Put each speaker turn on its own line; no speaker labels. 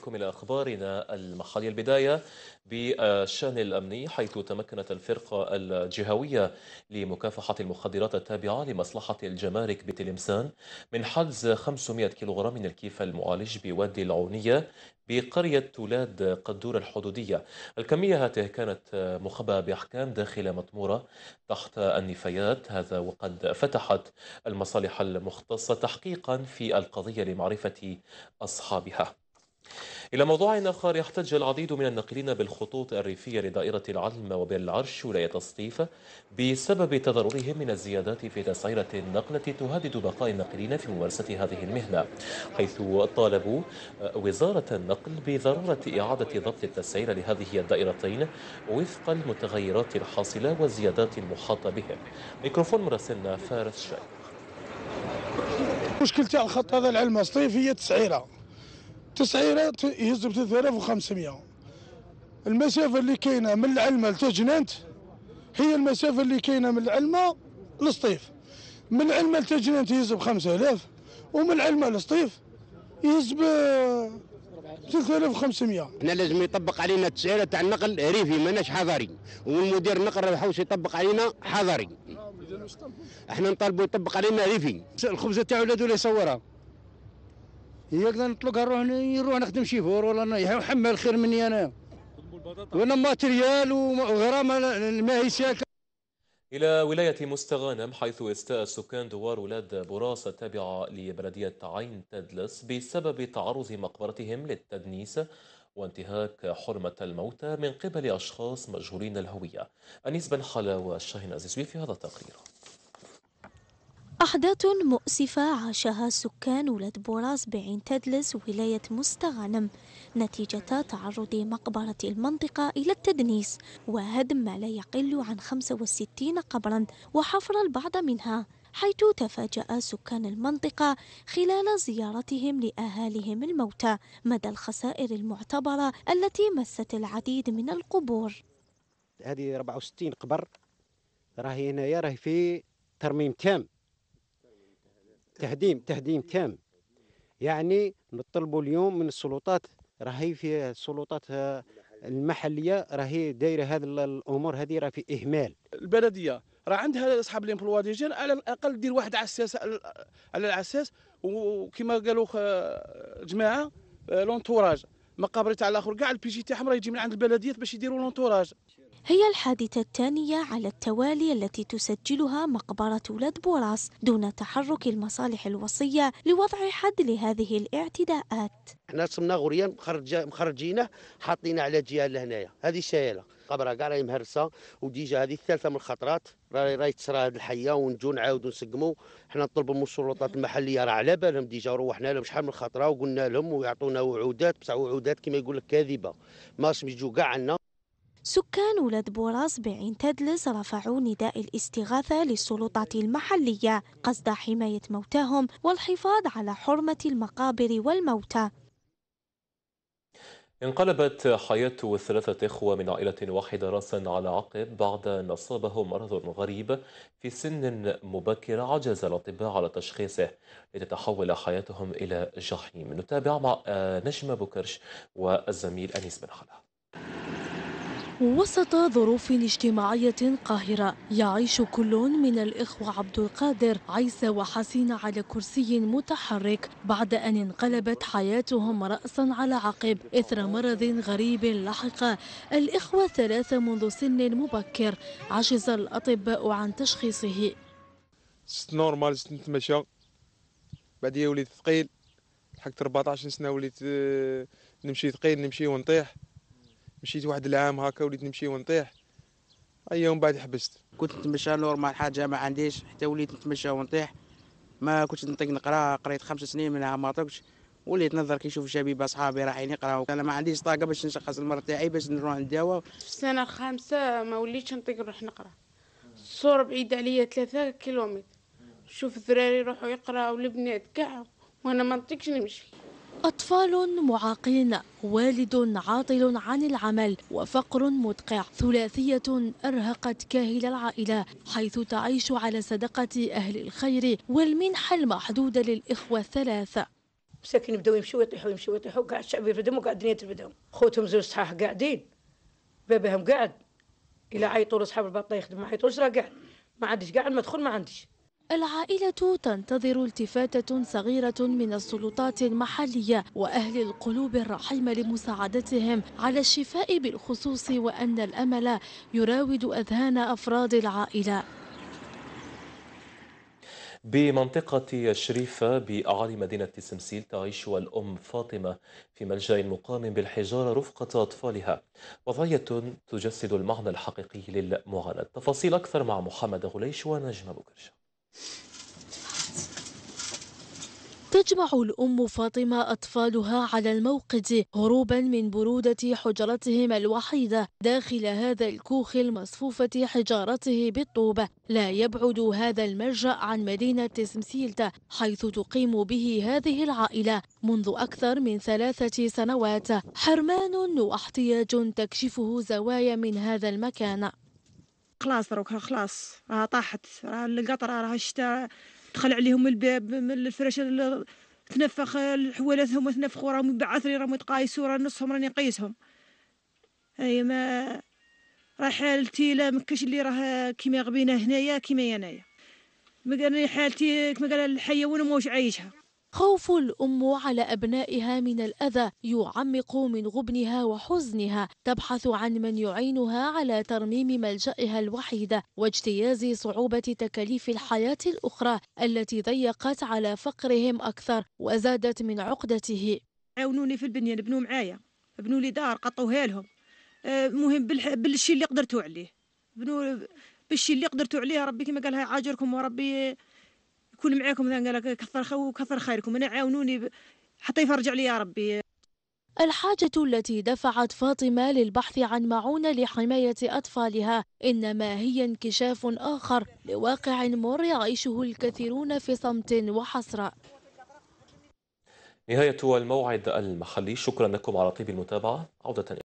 بكم إلى أخبارنا المحلية البداية بالشأن الأمني حيث تمكنت الفرقة الجهوية لمكافحة المخدرات التابعة لمصلحة الجمارك بتلمسان من حجز 500 كيلوغرام من الكيف المعالج بوادي العونية بقرية تولاد قدور الحدودية الكمية هاته كانت مخبأة بأحكام داخل مطمورة تحت النفايات هذا وقد فتحت المصالح المختصة تحقيقا في القضية لمعرفة أصحابها إلى موضوع آخر يحتج العديد من الناقلين بالخطوط الريفية لدائرة العلم وبالعرش ولاية الصيف بسبب تضررهم من الزيادات في تسعيرة النقلة تهدد بقاء الناقلين في ممارسة هذه المهنة حيث طالبوا وزارة النقل بضرورة إعادة ضبط التسعير لهذه الدائرتين وفق المتغيرات الحاصلة والزيادات المحاطة بهم ميكروفون مراسلنا فارس شاي
مشكلتي على الخط هذا العلم الصيف هي تسعيره تسعيرات يهزوا ب 3500 المسافه اللي كاينه من العلمه لتجنانت هي المسافه اللي كاينه من العلمه لسطيف من العلمه لتجنانت يهز ب 5000 ومن العلمه لسطيف يهز ب 3500 احنا لازم يطبق علينا التسعيره تاع النقل ريفي ماناش حضري والمدير النقل راه يحوس يطبق علينا حضري نعم، احنا نطالبوا يطبق علينا ريفي الخبزه تاعو لا يصورها يقدر نطلق نروح نروح نخدم شي فور ولا يحمل خير مني انا وانا ماتريال وغرامه ما هي سالكه
إلى ولاية مستغانم حيث استاء سكان دوار ولاد براس التابعة لبلدية عين تدلس بسبب تعرض مقبرتهم للتدنيس وانتهاك حرمة الموتى من قبل أشخاص مجهولين الهوية أنيس بن حلا والشاهين عزيزوي في هذا التقرير
أحداث مؤسفة عاشها سكان ولد بوراس بعين تدلس ولاية مستغنم نتيجة تعرض مقبرة المنطقة إلى التدنيس وهدم ما لا يقل عن 65 قبرا وحفر البعض منها حيث تفاجأ سكان المنطقة خلال زيارتهم لأهالهم الموتى مدى الخسائر المعتبرة التي مست العديد من القبور
هذه 64 قبر راهي هنايا راهي في ترميم تام تهديم تهديم تام يعني نطلبوا اليوم من السلطات راهي في السلطات آه، المحليه راهي دايره هذه الامور هذه راه في اهمال البلديه راه عندها اصحاب الامبلوا دي على الاقل دير واحد عساس على العساس وكما قالوا آه، جماعه آه، لونتوراج
مقابر تاع الاخر كاع البيجي تاعهم راه يجي من عند البلديات باش يديروا لونتوراج هي الحادثة الثانية على التوالي التي تسجلها مقبرة بوراس دون تحرك المصالح الوصية لوضع حد لهذه الاعتداءات احنا صمنا غريان مخرج مخرجينه حاطينه على جهه لهنايا هذه شايله قبره كاع راهي مهرسه وديجا هذه الثالثه من الخطرات راهي راهي تصرى هذه الحيه ونجو نعاودوا نسقموا حنا نطلبوا من السلطات المحليه راه على بالهم ديجا روحنا لهم شحال من خطره وقلنا لهم ويعطونا وعودات بصح وعودات كما يقول لك كاذبه ما يجوا كاع عندنا سكان ولاد بوراس بعين تدلس رفعوا نداء الاستغاثة للسلطات المحلية قصد حماية موتاهم والحفاظ على حرمة المقابر والموتى
انقلبت حياة ثلاثة إخوة من عائلة واحدة رأسا على عقب بعد أن أصابهم مرض غريب في سن مبكرة عجز الأطباء على تشخيصه لتتحول حياتهم إلى جحيم نتابع مع آه، نجمة بوكرش والزميل أنيس بن حلا
وسط ظروف اجتماعية قاهرة يعيش كل من الإخوة عبد القادر عيسى وحسين على كرسي متحرك بعد أن انقلبت حياتهم رأسا على عقب إثر مرض غريب لحق الإخوة ثلاثة منذ سن مبكر عجز الأطباء عن تشخيصه
ست نورمال ست نتمشى بعديا وليت ثقيل لحقت 14 سنة وليت آه، نمشي ثقيل نمشي ونطيح مشيت واحد العام هكا وليت نمشي ونطيح اي ومن بعد حبست كنت نتمشى نورمال حاجه ما عنديش حتى وليت نتمشى ونطيح ما كنتش نطيق نقرا قريت خمس سنين منها ما طقتش وليت نظر كي نشوف شبيبه صحابي رايحين يقراو انا ما عنديش طاقه باش نشخص المرض تاعي باش نروح نداوى في
السنه الخامسه ما وليتش نطيق نروح نقرا الصور بعيده عليا ثلاثة كيلومتر شوف الدراري يروحوا يقراو البنات كاع وانا ما نطيقش نمشي أطفال معاقين والد عاطل عن العمل وفقر مدقع ثلاثية أرهقت كاهل العائلة حيث تعيش على صدقة أهل الخير والمنحة المحدودة للإخوة الثلاثة مساكين بداو يمشوا يطيحوا يمشوا يطيحوا كاع الشعب يردم وكاع الدنيا تردم، خوتهم زوج صحاح قاعدين باباهم قاعد إلا عيطوا لصحاب البطة يخدم ما عيطوش راه قاعد ما عنديش قاعد ما دخل ما عنديش العائلة تنتظر التفاتة صغيرة من السلطات المحلية وأهل القلوب الرحيمة لمساعدتهم على الشفاء بالخصوص وأن الأمل يراود أذهان أفراد العائلة
بمنطقة الشريفة بأعالي مدينة سمسيل تعيش الأم فاطمة في ملجأ مقام بالحجارة رفقة أطفالها وضعية تجسد المعنى الحقيقي للمعاناة تفاصيل أكثر مع محمد غليش ونجمة بكرشه
تجمع الأم فاطمة أطفالها على الموقد هروبا من برودة حجرتهم الوحيدة داخل هذا الكوخ المصفوفة حجارته بالطوب لا يبعد هذا الملجأ عن مدينة سمسيلتا حيث تقيم به هذه العائلة منذ أكثر من ثلاثة سنوات حرمان واحتياج تكشفه زوايا من هذا المكان خلاص روك خلاص راه طاحت راه القطره راه الشتاء دخل عليهم الباب من الفراش تنفخ حوالاتهم تنفخوا راهم يبعثري راهم يتقايسوا راه نصهم راني نقيسهم اي ما راه حالتي لا مكاش اللي راه كيما غبينا هنايا كيما انايا ما قال حالتي كما قال الحيوان ماهوش عايشها خوف الأم على أبنائها من الأذى يعمق من غبنها وحزنها تبحث عن من يعينها على ترميم ملجأها الوحيدة واجتياز صعوبة تكاليف الحياة الأخرى التي ضيقت على فقرهم أكثر وزادت من عقدته عاونوني في البنيان بنوا معايا بنوا لي دار قطوها لهم المهم آه، بالشي اللي قدرتوا عليه بنوا بالشي اللي قدرتوا عليه ربي كما قالها عاجركم وربي كون معاكم مثلا قال لك كثر خو كثر خيركم انا عاونوني حتى يفرج لي يا ربي الحاجة التي دفعت فاطمة للبحث عن معونة لحماية أطفالها إنما هي انكشاف آخر لواقع مر يعيشه الكثيرون في صمت وحسرة
نهاية الموعد المحلي شكرا لكم على طيب المتابعة عودة